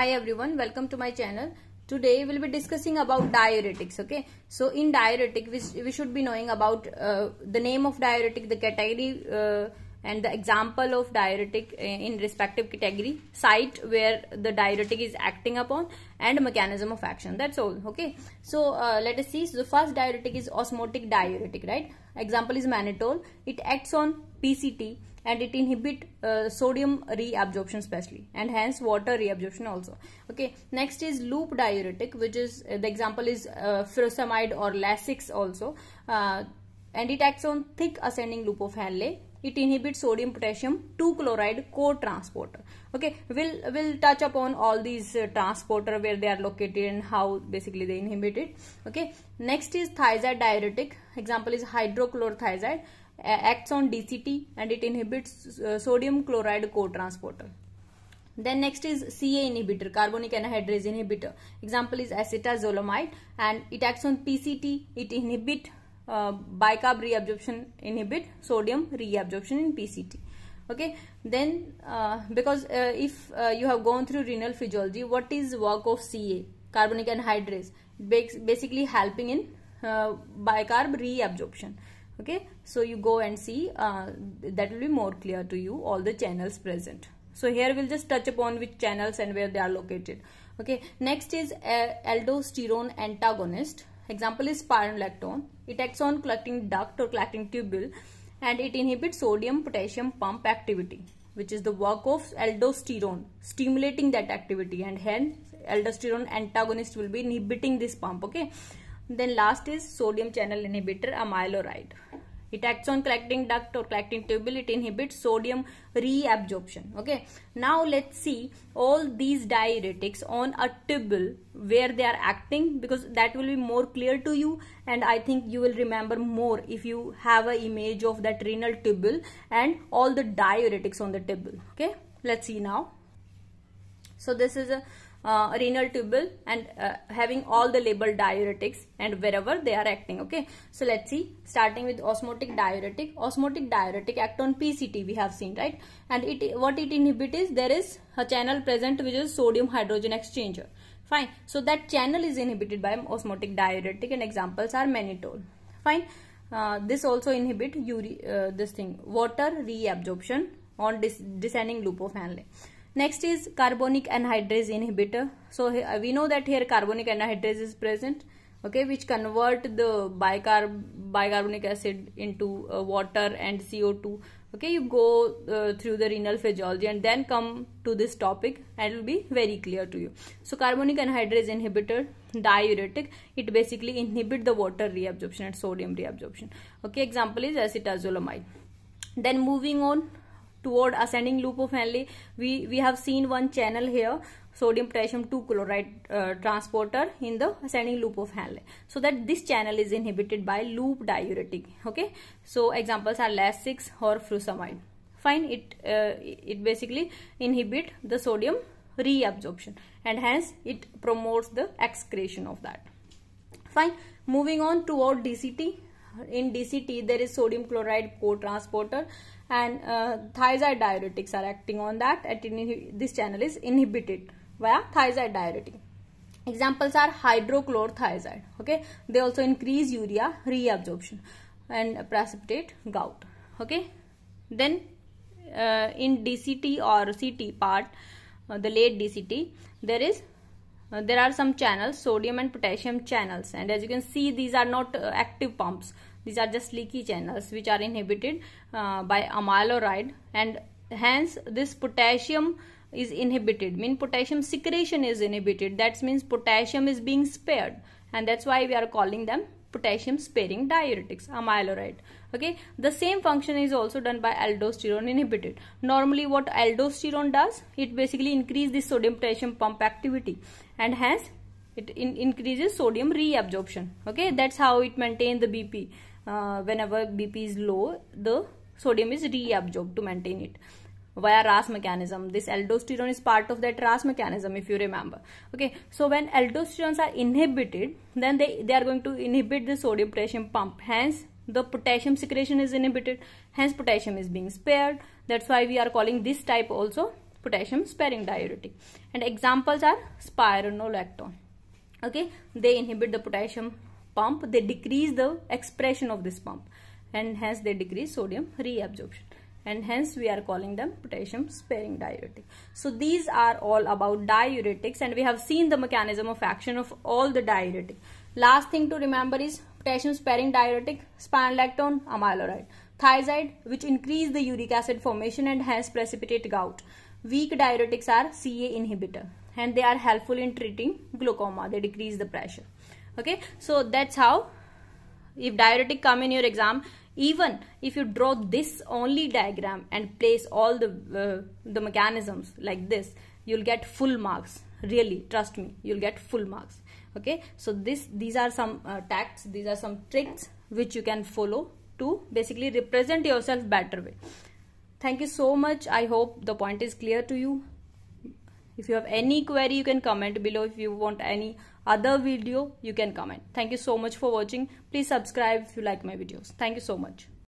Hi everyone, welcome to my channel. Today we'll be discussing about diuretics, okay? So in diuretic, we, we should be knowing about uh, the name of diuretic, the category uh, and the example of diuretic uh, in respective category, site where the diuretic is acting upon and mechanism of action. That's all, okay? So uh, let us see. So the first diuretic is osmotic diuretic, right? Example is mannitol. It acts on PCT and it inhibit uh, sodium reabsorption especially and hence water reabsorption also okay next is loop diuretic which is uh, the example is uh, furosemide or lasix also uh, and it acts on thick ascending loop of Henle it inhibits sodium potassium 2 chloride co-transporter okay we'll we'll touch upon all these uh, transporter where they are located and how basically they inhibit it okay next is thiazide diuretic example is hydrochlorothiazide acts on DCT and it inhibits uh, sodium chloride co-transporter. Then next is CA inhibitor, carbonic anhydrase inhibitor. Example is acetazolamide and it acts on PCT, it inhibit uh, bicarb reabsorption, inhibit sodium reabsorption in PCT. Okay, then uh, because uh, if uh, you have gone through renal physiology, what is work of CA, carbonic anhydrase? Basically helping in uh, bicarb reabsorption okay so you go and see uh, that will be more clear to you all the channels present so here we'll just touch upon which channels and where they are located okay next is uh, aldosterone antagonist example is spironolactone it acts on collecting duct or collecting tubule and it inhibits sodium potassium pump activity which is the work of aldosterone stimulating that activity and hence aldosterone antagonist will be inhibiting this pump okay then last is sodium channel inhibitor amyloride it acts on collecting duct or collecting tubule. It inhibits sodium reabsorption. Okay. Now let's see all these diuretics on a tubule where they are acting because that will be more clear to you and I think you will remember more if you have an image of that renal tubule and all the diuretics on the tubule. Okay. Let's see now. So this is a uh, renal tubule and uh, having all the labeled diuretics and wherever they are acting okay so let's see starting with osmotic diuretic osmotic diuretic act on pct we have seen right and it what it inhibits is there is a channel present which is sodium hydrogen exchanger fine so that channel is inhibited by osmotic diuretic and examples are mannitol fine uh, this also inhibit ure, uh, this thing water reabsorption on dis descending loop of Henle. Next is carbonic anhydrase inhibitor. So uh, we know that here carbonic anhydrase is present, okay, which convert the bicarb bicarbonic acid into uh, water and CO2. Okay, you go uh, through the renal physiology and then come to this topic and it will be very clear to you. So carbonic anhydrase inhibitor, diuretic, it basically inhibit the water reabsorption and sodium reabsorption. Okay, example is acetazolamide then moving on toward ascending loop of Henle we we have seen one channel here sodium potassium 2 chloride uh, transporter in the ascending loop of Henle so that this channel is inhibited by loop diuretic okay so examples are las6 or furosemide fine it uh, it basically inhibit the sodium reabsorption and hence it promotes the excretion of that fine moving on toward DCT in DCT there is sodium chloride co-transporter and uh, thiazide diuretics are acting on that at this channel is inhibited via thiazide diuretic examples are hydrochlorothiazide okay they also increase urea reabsorption and precipitate gout okay then uh, in DCT or CT part uh, the late DCT there is uh, there are some channels sodium and potassium channels and as you can see these are not uh, active pumps these are just leaky channels which are inhibited uh, by amyloride and hence this potassium is inhibited mean potassium secretion is inhibited that means potassium is being spared and that's why we are calling them potassium sparing diuretics amiloride. okay the same function is also done by aldosterone inhibited normally what aldosterone does it basically increase the sodium potassium pump activity and hence it in increases sodium reabsorption okay that's how it maintains the bp uh, whenever bp is low the sodium is reabsorbed to maintain it via RAS mechanism. This aldosterone is part of that RAS mechanism if you remember. Okay, so when aldosterones are inhibited, then they, they are going to inhibit the sodium potassium pump. Hence, the potassium secretion is inhibited. Hence, potassium is being spared. That's why we are calling this type also potassium sparing diuretic. And examples are spironolactone. Okay, they inhibit the potassium pump. They decrease the expression of this pump and hence they decrease sodium reabsorption and hence we are calling them potassium sparing diuretic. So these are all about diuretics and we have seen the mechanism of action of all the diuretic. Last thing to remember is potassium sparing diuretic, spironolactone, amyloride, thiazide which increase the uric acid formation and hence precipitate gout. Weak diuretics are CA inhibitor and they are helpful in treating glaucoma. They decrease the pressure. Okay, so that's how if diuretic come in your exam, even if you draw this only diagram and place all the uh, the mechanisms like this you'll get full marks really trust me you'll get full marks okay so this these are some uh, tactics these are some tricks which you can follow to basically represent yourself better way thank you so much i hope the point is clear to you if you have any query you can comment below if you want any other video you can comment thank you so much for watching please subscribe if you like my videos thank you so much